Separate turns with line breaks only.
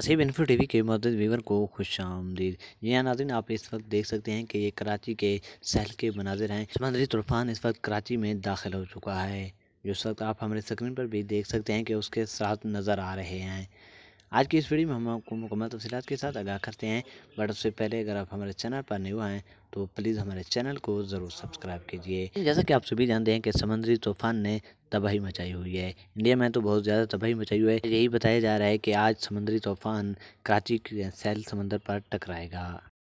असीब info T के मदद Weaver को खुश आमदीद जी हाँ नाजिन आप इस वक्त देख सकते हैं कि ये कराची के सहल के मनाजिर हैं समंदरी तूफान इस वक्त कराची में दाखिल हो चुका है जो इस वक्त आप हमारे स्क्रीन पर भी देख सकते हैं कि उसके साथ नज़र आ रहे हैं आज की इस वीडियो में हम आपको मुकम्मल तफसी के साथ आगाह करते हैं बट उससे पहले अगर आप हमारे चैनल पर नहीं हुआ हैं तो प्लीज़ हमारे चैनल को ज़रूर सब्सक्राइब कीजिए जैसा कि आप सभी जानते हैं कि समंदरी तूफान ने तबाही मचाई हुई है इंडिया में तो बहुत ज़्यादा तबाही मचाई हुई है यही बताया जा रहा है कि आज समंदरी तूफान कराची के सैल समंदर पर टकराएगा